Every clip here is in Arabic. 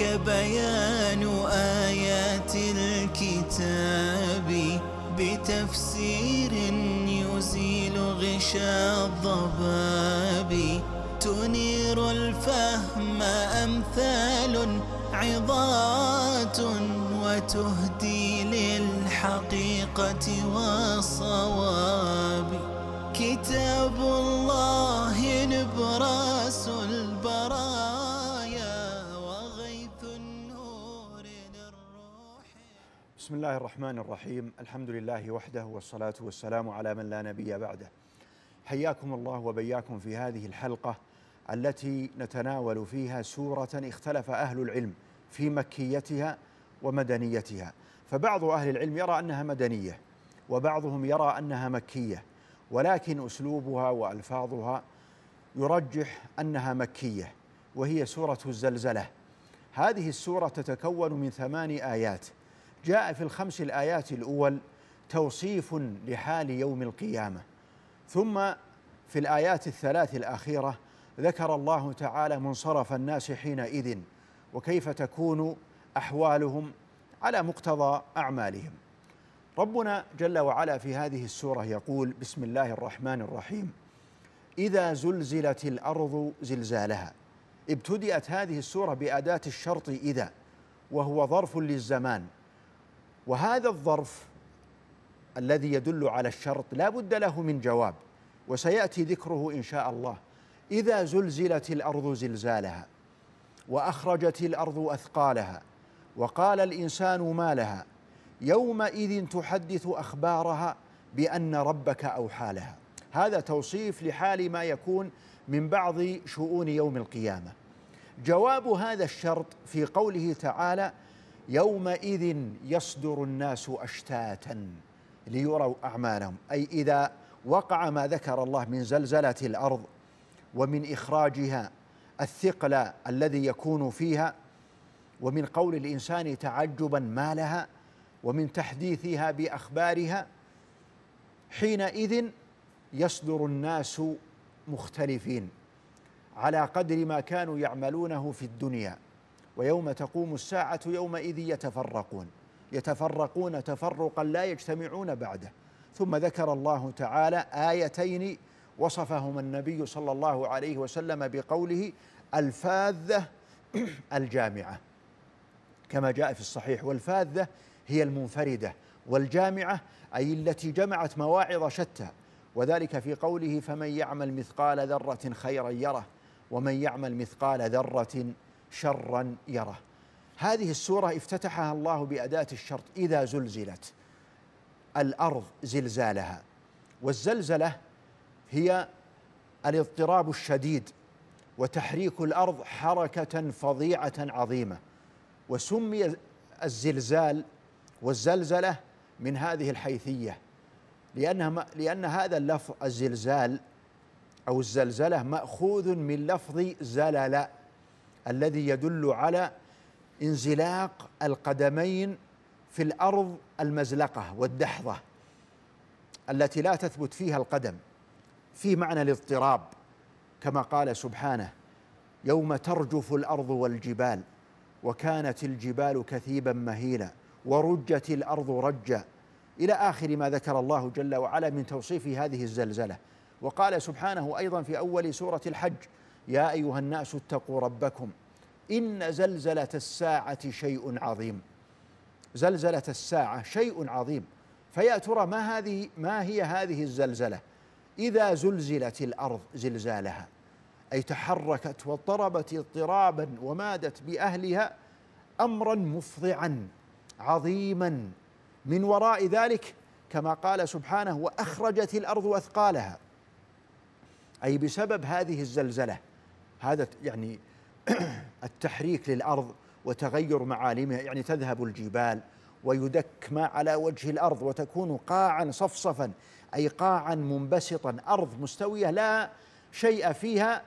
كبيان بيان آيات الكتاب بتفسير يزيل غشاء الضباب تنير الفهم أمثال عظات وتهدي للحقيقة والصواب كتاب الله بسم الله الرحمن الرحيم الحمد لله وحده والصلاة والسلام على من لا نبي بعده حياكم الله وبياكم في هذه الحلقة التي نتناول فيها سورة اختلف أهل العلم في مكيتها ومدنيتها فبعض أهل العلم يرى أنها مدنية وبعضهم يرى أنها مكية ولكن أسلوبها وألفاظها يرجح أنها مكية وهي سورة الزلزلة هذه السورة تتكون من ثمان آيات جاء في الخمس الآيات الأول توصيف لحال يوم القيامة ثم في الآيات الثلاث الأخيرة ذكر الله تعالى منصرف الناس حينئذ وكيف تكون أحوالهم على مقتضى أعمالهم ربنا جل وعلا في هذه السورة يقول بسم الله الرحمن الرحيم إذا زلزلت الأرض زلزالها ابتدأت هذه السورة بأداة الشرط إذا وهو ظرف للزمان وهذا الظرف الذي يدل على الشرط لا بد له من جواب وسياتي ذكره ان شاء الله اذا زلزلت الارض زلزالها واخرجت الارض اثقالها وقال الانسان ما لها يومئذ تحدث اخبارها بان ربك اوحى لها هذا توصيف لحال ما يكون من بعض شؤون يوم القيامه جواب هذا الشرط في قوله تعالى يومئذ يصدر الناس اشتاتا ليروا اعمالهم اي اذا وقع ما ذكر الله من زلزله الارض ومن اخراجها الثقل الذي يكون فيها ومن قول الانسان تعجبا ما لها ومن تحديثها باخبارها حينئذ يصدر الناس مختلفين على قدر ما كانوا يعملونه في الدنيا ويوم تقوم الساعة يومئذ يتفرقون يتفرقون تفرقا لا يجتمعون بعده ثم ذكر الله تعالى آيتين وصفهما النبي صلى الله عليه وسلم بقوله الفاذة الجامعة كما جاء في الصحيح والفاذة هي المنفردة والجامعة أي التي جمعت مواعظ شتى وذلك في قوله فمن يعمل مثقال ذرة خيرا يره ومن يعمل مثقال ذرة شرا يره هذه السورة افتتحها الله بأداة الشرط إذا زلزلت الأرض زلزالها والزلزلة هي الاضطراب الشديد وتحريك الأرض حركة فظيعة عظيمة وسمي الزلزال والزلزلة من هذه الحيثية لأنها لأن هذا اللفظ الزلزال أو الزلزلة مأخوذ من لفظ زلل الذي يدل على انزلاق القدمين في الارض المزلقه والدحضه التي لا تثبت فيها القدم في معنى الاضطراب كما قال سبحانه يوم ترجف الارض والجبال وكانت الجبال كثيبا مهيلا ورجت الارض رجا الى اخر ما ذكر الله جل وعلا من توصيف هذه الزلزله وقال سبحانه ايضا في اول سوره الحج يا ايها الناس اتقوا ربكم ان زلزله الساعه شيء عظيم زلزله الساعه شيء عظيم فيا ترى ما هذه ما هي هذه الزلزله اذا زلزلت الارض زلزالها اي تحركت واضطربت اضطرابا ومادت باهلها امرا مفضعا عظيما من وراء ذلك كما قال سبحانه واخرجت الارض اثقالها اي بسبب هذه الزلزله هذا يعني التحريك للأرض وتغير معالمها يعني تذهب الجبال ويدك ما على وجه الأرض وتكون قاعا صفصفا أي قاعا منبسطا أرض مستوية لا شيء فيها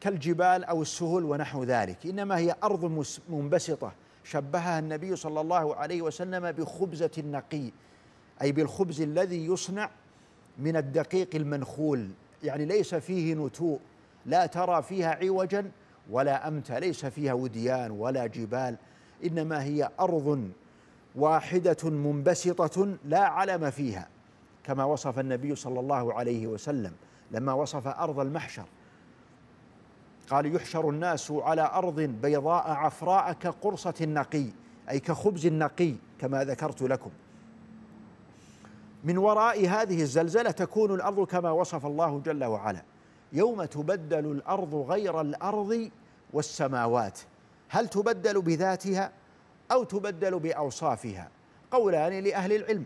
كالجبال أو السهول ونحو ذلك إنما هي أرض منبسطة شبهها النبي صلى الله عليه وسلم بخبزة النقي أي بالخبز الذي يصنع من الدقيق المنخول يعني ليس فيه نتوء لا ترى فيها عوجا ولا امتا ليس فيها وديان ولا جبال انما هي ارض واحده منبسطه لا علم فيها كما وصف النبي صلى الله عليه وسلم لما وصف ارض المحشر قال يحشر الناس على ارض بيضاء عفراء كقرصه نقي اي كخبز نقي كما ذكرت لكم من وراء هذه الزلزله تكون الارض كما وصف الله جل وعلا يوم تبدل الارض غير الارض والسماوات هل تبدل بذاتها او تبدل باوصافها قولان لاهل العلم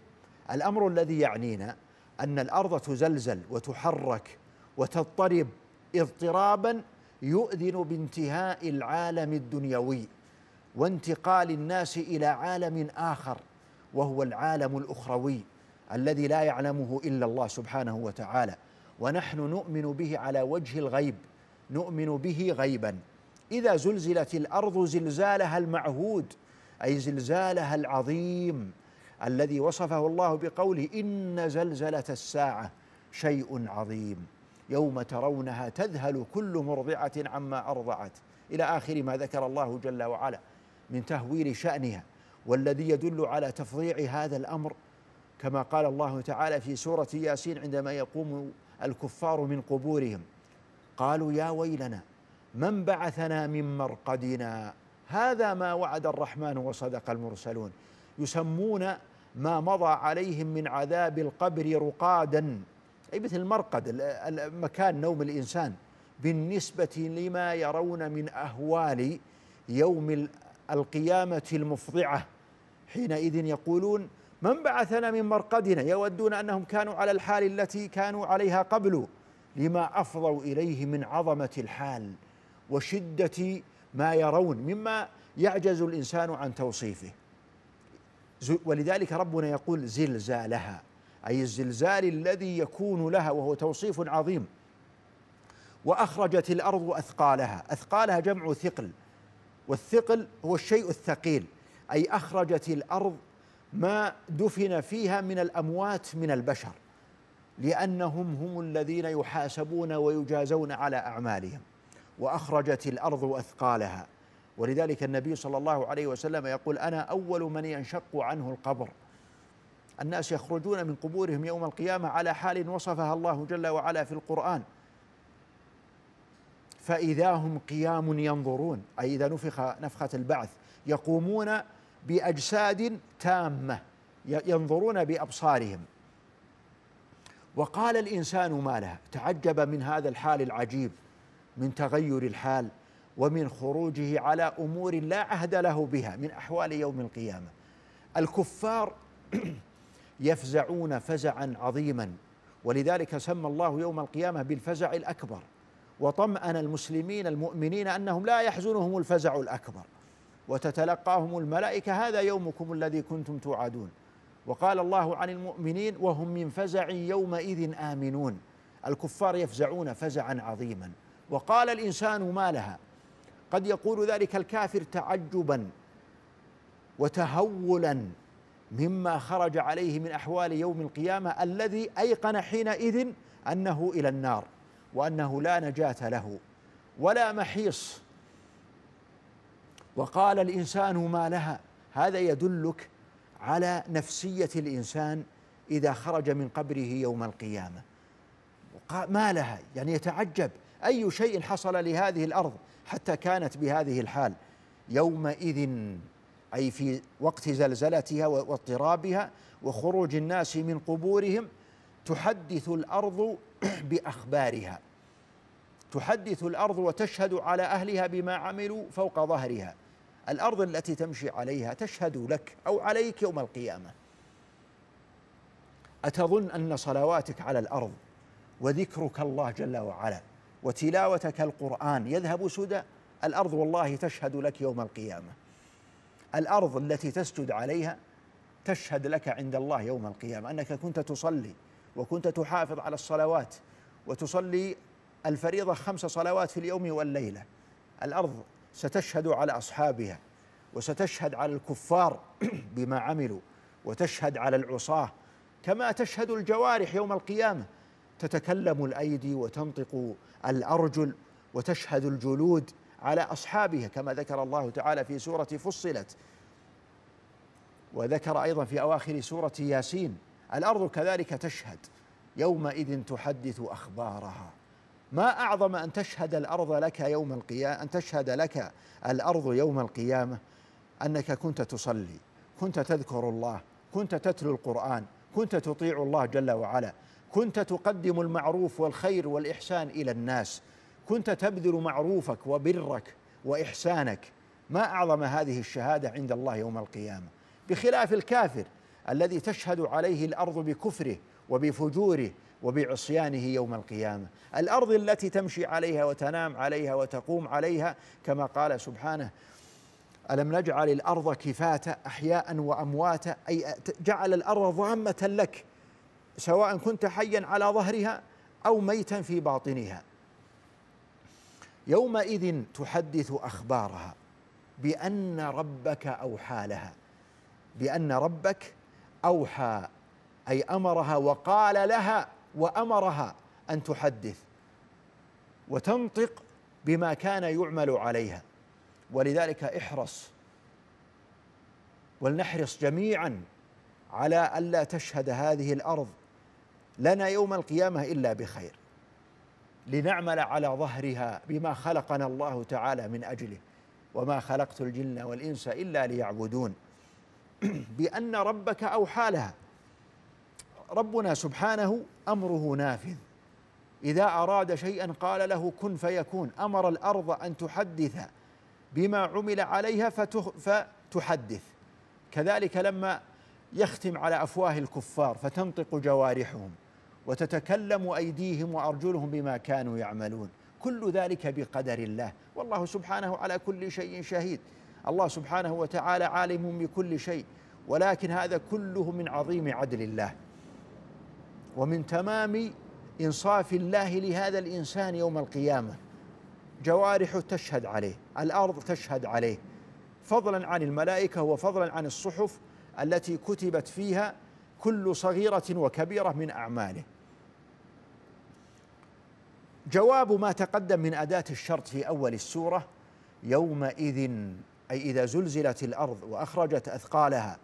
الامر الذي يعنينا ان الارض تزلزل وتحرك وتضطرب اضطرابا يؤذن بانتهاء العالم الدنيوي وانتقال الناس الى عالم اخر وهو العالم الاخروي الذي لا يعلمه الا الله سبحانه وتعالى ونحن نؤمن به على وجه الغيب نؤمن به غيبا اذا زلزلت الارض زلزالها المعهود اي زلزالها العظيم الذي وصفه الله بقوله ان زلزله الساعه شيء عظيم يوم ترونها تذهل كل مرضعه عما ارضعت الى اخر ما ذكر الله جل وعلا من تهويل شانها والذي يدل على تفظيع هذا الامر كما قال الله تعالى في سوره ياسين عندما يقوم الكفار من قبورهم قالوا يا ويلنا من بعثنا من مرقدنا هذا ما وعد الرحمن وصدق المرسلون يسمون ما مضى عليهم من عذاب القبر رقادا اي مثل المرقد مكان نوم الانسان بالنسبه لما يرون من اهوال يوم القيامه المفضعه حينئذ يقولون من بعثنا من مرقدنا يودون انهم كانوا على الحال التي كانوا عليها قبل لما افضوا اليه من عظمه الحال وشده ما يرون مما يعجز الانسان عن توصيفه ولذلك ربنا يقول زلزالها اي الزلزال الذي يكون لها وهو توصيف عظيم واخرجت الارض اثقالها اثقالها جمع ثقل والثقل هو الشيء الثقيل اي اخرجت الارض ما دفن فيها من الأموات من البشر لأنهم هم الذين يحاسبون ويجازون على أعمالهم وأخرجت الأرض أثقالها ولذلك النبي صلى الله عليه وسلم يقول أنا أول من ينشق عنه القبر الناس يخرجون من قبورهم يوم القيامة على حال وصفها الله جل وعلا في القرآن فإذا هم قيام ينظرون أي إذا نفخ نفخة البعث يقومون باجساد تامه ينظرون بابصارهم وقال الانسان ما لها تعجب من هذا الحال العجيب من تغير الحال ومن خروجه على امور لا عهد له بها من احوال يوم القيامه الكفار يفزعون فزعا عظيما ولذلك سمى الله يوم القيامه بالفزع الاكبر وطمأن المسلمين المؤمنين انهم لا يحزنهم الفزع الاكبر وتتلقاهم الملائكة هذا يومكم الذي كنتم توعدون وقال الله عن المؤمنين وهم من فزع يومئذ آمنون الكفار يفزعون فزعا عظيما وقال الإنسان ما لها قد يقول ذلك الكافر تعجبا وتهولا مما خرج عليه من احوال يوم القيامه الذي ايقن حينئذ انه الى النار وانه لا نجاه له ولا محيص وقال الإنسان ما لها هذا يدلك على نفسية الإنسان إذا خرج من قبره يوم القيامة ما لها يعني يتعجب أي شيء حصل لهذه الأرض حتى كانت بهذه الحال يومئذ أي في وقت زلزلتها واضطرابها وخروج الناس من قبورهم تحدث الأرض بأخبارها تحدث الأرض وتشهد على أهلها بما عملوا فوق ظهرها الأرض التي تمشي عليها تشهد لك أو عليك يوم القيامة أتظن أن صلواتك على الأرض وذكرك الله جل وعلا وتلاوتك القرآن يذهب سدى الأرض والله تشهد لك يوم القيامة الأرض التي تسجد عليها تشهد لك عند الله يوم القيامة أنك كنت تصلي وكنت تحافظ على الصلوات وتصلي الفريضة خمس صلوات في اليوم والليلة الأرض ستشهد على أصحابها وستشهد على الكفار بما عملوا وتشهد على العصاة كما تشهد الجوارح يوم القيامة تتكلم الأيدي وتنطق الأرجل وتشهد الجلود على أصحابها كما ذكر الله تعالى في سورة فصلت وذكر أيضا في أواخر سورة ياسين الأرض كذلك تشهد يومئذ تحدث أخبارها ما أعظم أن تشهد الأرض لك يوم القيامة أن تشهد لك الأرض يوم القيامة أنك كنت تصلي كنت تذكر الله كنت تتلو القرآن كنت تطيع الله جل وعلا كنت تقدم المعروف والخير والإحسان إلى الناس كنت تبذل معروفك وبرك وإحسانك ما أعظم هذه الشهادة عند الله يوم القيامة بخلاف الكافر الذي تشهد عليه الأرض بكفره وبفجوره وبعصيانه يوم القيامه الارض التي تمشي عليها وتنام عليها وتقوم عليها كما قال سبحانه الم نجعل الارض كفاتا احياء وامواتا اي جعل الارض ضامه لك سواء كنت حيا على ظهرها او ميتا في باطنها يومئذ تحدث اخبارها بان ربك اوحى لها بان ربك اوحى اي امرها وقال لها وامرها ان تحدث وتنطق بما كان يعمل عليها ولذلك احرص ولنحرص جميعا على الا تشهد هذه الارض لنا يوم القيامه الا بخير لنعمل على ظهرها بما خلقنا الله تعالى من اجله وما خلقت الجن والانس الا ليعبدون بان ربك اوحى لها ربنا سبحانه امره نافذ اذا اراد شيئا قال له كن فيكون امر الارض ان تحدث بما عمل عليها فتحدث كذلك لما يختم على افواه الكفار فتنطق جوارحهم وتتكلم ايديهم وارجلهم بما كانوا يعملون كل ذلك بقدر الله والله سبحانه على كل شيء شهيد الله سبحانه وتعالى عالم بكل شيء ولكن هذا كله من عظيم عدل الله ومن تمام انصاف الله لهذا الانسان يوم القيامه جوارحه تشهد عليه الارض تشهد عليه فضلا عن الملائكه وفضلا عن الصحف التي كتبت فيها كل صغيره وكبيره من اعماله جواب ما تقدم من اداه الشرط في اول السوره يومئذ اي اذا زلزلت الارض واخرجت اثقالها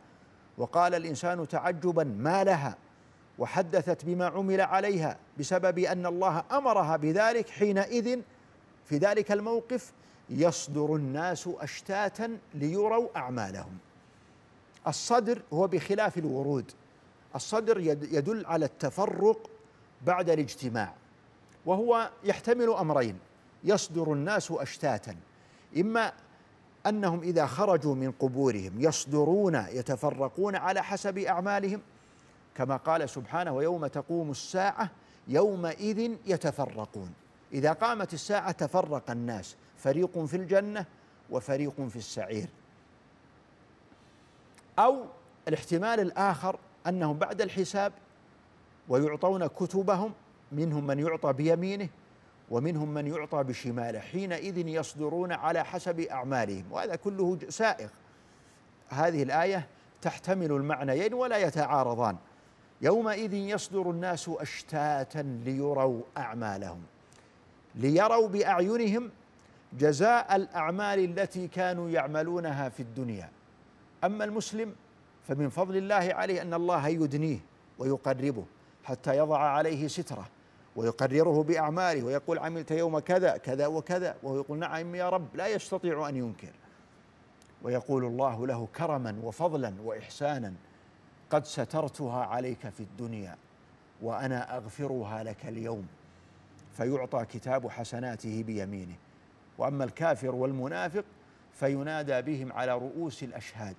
وقال الانسان تعجبا ما لها وحدثت بما عمل عليها بسبب أن الله أمرها بذلك حينئذ في ذلك الموقف يصدر الناس أشتاتا ليروا أعمالهم الصدر هو بخلاف الورود الصدر يدل على التفرق بعد الاجتماع وهو يحتمل امرين يصدر الناس اشتاتا اما انهم اذا خرجوا من قبورهم يصدرون يتفرقون على حسب اعمالهم كما قال سبحانه ويوم تقوم الساعة يومئذ يتفرقون إذا قامت الساعة تفرق الناس فريق في الجنة وفريق في السعير أو الاحتمال الآخر أنهم بعد الحساب ويعطون كتبهم منهم من يعطى بيمينه ومنهم من يعطى بشماله حينئذ يصدرون على حسب أعمالهم وهذا كله سائغ هذه الآية تحتمل المعنيين ولا يتعارضان يومئذ يصدر الناس اشتاتا ليروا اعمالهم ليروا باعينهم جزاء الاعمال التي كانوا يعملونها في الدنيا اما المسلم فمن فضل الله عليه ان الله يدنيه ويقربه حتى يضع عليه ستره ويقرره باعماله ويقول عملت يوم كذا كذا وكذا وهو يقول نعم يا رب لا يستطيع ان ينكر ويقول الله له كرما وفضلا واحسانا قد سترتها عليك في الدنيا وانا اغفرها لك اليوم فيعطى كتاب حسناته بيمينه واما الكافر والمنافق فينادى بهم على رؤوس الاشهاد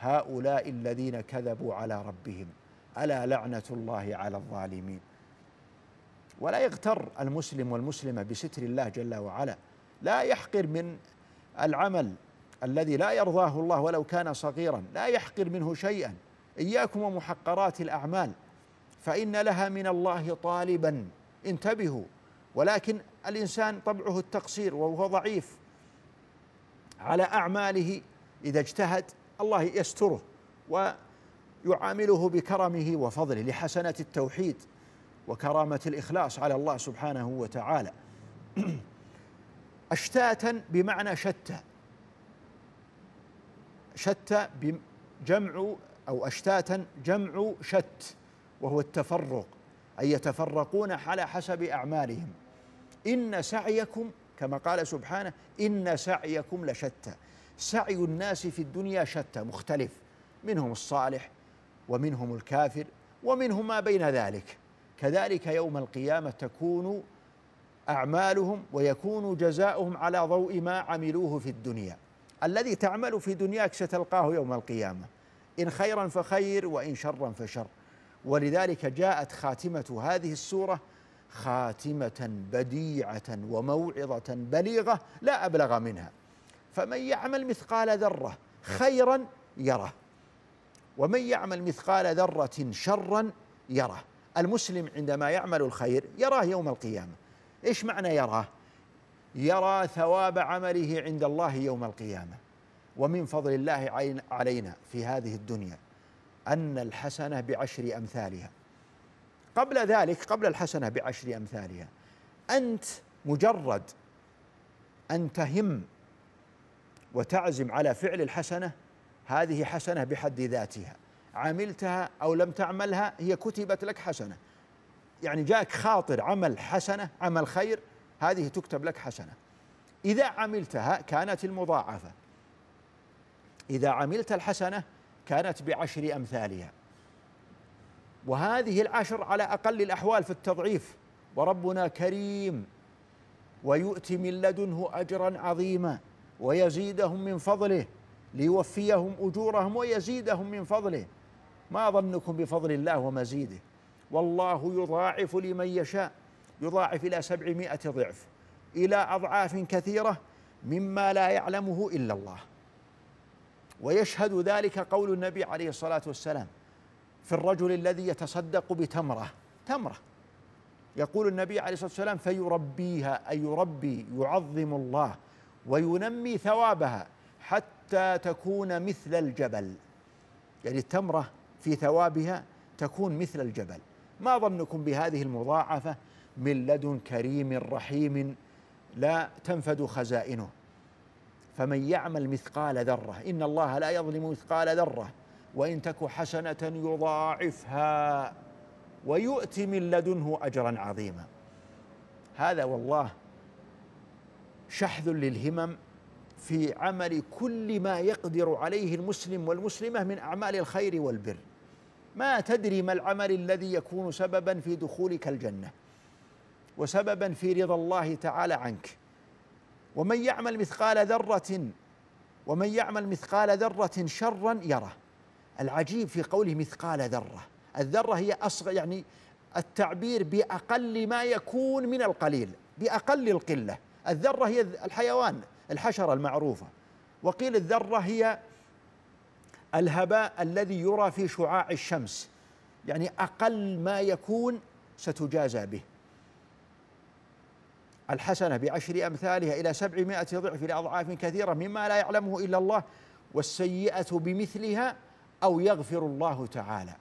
هؤلاء الذين كذبوا على ربهم الا لعنه الله على الظالمين ولا يغتر المسلم والمسلمه بستر الله جل وعلا لا يحقر من العمل الذي لا يرضاه الله ولو كان صغيرا لا يحقر منه شيئا إياكم ومحقرات الأعمال فإن لها من الله طالبا انتبهوا ولكن الإنسان طبعه التقصير وهو ضعيف على أعماله إذا اجتهد الله يستره ويعامله بكرمه وفضله لحسنة التوحيد وكرامة الإخلاص على الله سبحانه وتعالى أشتاتا بمعنى شتى شتى جمع أو أشتاتا جمع شت وهو التفرق أي يتفرقون على حسب أعمالهم إن سعيكم كما قال سبحانه إن سعيكم لشتى سعي الناس في الدنيا شتى مختلف منهم الصالح ومنهم الكافر ومنهم ما بين ذلك كذلك يوم القيامة تكون أعمالهم ويكون جزاؤهم على ضوء ما عملوه في الدنيا الذي تعمل في دنياك ستلقاه يوم القيامه إن خيرا فخير وإن شرا فشر ولذلك جاءت خاتمة هذه السورة خاتمة بديعة وموعظة بليغة لا أبلغ منها فمن يعمل مثقال ذرة خيرا يره ومن يعمل مثقال ذرة شرا يره المسلم عندما يعمل الخير يراه يوم القيامة ايش معنى يراه؟ يرى ثواب عمله عند الله يوم القيامه ومن فضل الله علينا في هذه الدنيا أن الحسنة بعشر أمثالها قبل ذلك قبل الحسنة بعشر أمثالها أنت مجرد أن تهم وتعزم على فعل الحسنة هذه حسنة بحد ذاتها عملتها أو لم تعملها هي كتبت لك حسنة يعني جاءك خاطر عمل حسنة عمل خير هذه تكتب لك حسنة إذا عملتها كانت المضاعفة إذا عملت الحسنة كانت بعشر أمثالها وهذه العشر على أقل الأحوال في التضعيف وربنا كريم ويؤتي من لدنه أجرا عظيما ويزيدهم من فضله ليوفيهم أجورهم ويزيدهم من فضله ما ظنكم بفضل الله ومزيده والله يضاعف لمن يشاء يضاعف إلى سبعمائة ضعف إلى أضعاف كثيرة مما لا يعلمه إلا الله ويشهد ذلك قول النبي عليه الصلاة والسلام في الرجل الذي يتصدق بتمرة تمرة يقول النبي عليه الصلاة والسلام فيربيها أي يربي يعظم الله وينمي ثوابها حتى تكون مثل الجبل يعني التمرة في ثوابها تكون مثل الجبل ما ظنكم بهذه المضاعفة من لدن كريم رحيم لا تنفد خزائنه فمن يعمل مثقال ذره ان الله لا يظلم مثقال ذره وان تك حسنه يضاعفها ويؤتي من لدنه اجرا عظيما هذا والله شحذ للهمم في عمل كل ما يقدر عليه المسلم والمسلمه من اعمال الخير والبر ما تدري ما العمل الذي يكون سببا في دخولك الجنه وسببا في رضا الله تعالى عنك ومن يعمل مثقال ذرة ومن يعمل مثقال ذرة شرا يره العجيب في قوله مثقال ذرة الذرة هي أصغر يعني التعبير بأقل ما يكون من القليل بأقل القلة الذرة هي الحيوان الحشرة المعروفة وقيل الذرة هي الهباء الذي يرى في شعاع الشمس يعني أقل ما يكون ستجازى به الحسنة بعشر أمثالها إلى سبعمائة ضعف إلى أضعاف كثيرة مما لا يعلمه إلا الله والسيئة بمثلها أو يغفر الله تعالى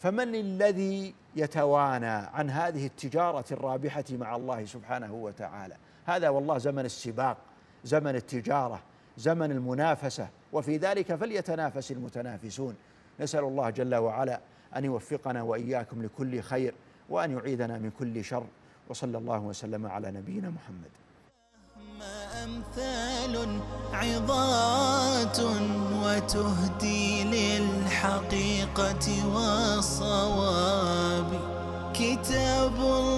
فمن الذي يتوانى عن هذه التجارة الرابحة مع الله سبحانه وتعالى هذا والله زمن السباق زمن التجارة زمن المنافسة وفي ذلك فليتنافس المتنافسون نسأل الله جل وعلا أن يوفقنا وإياكم لكل خير وأن يعيذنا من كل شر وصلى الله وسلم على نبينا محمد ما أمثال عظات وتهدي للحقيقة والصواب كتاب الله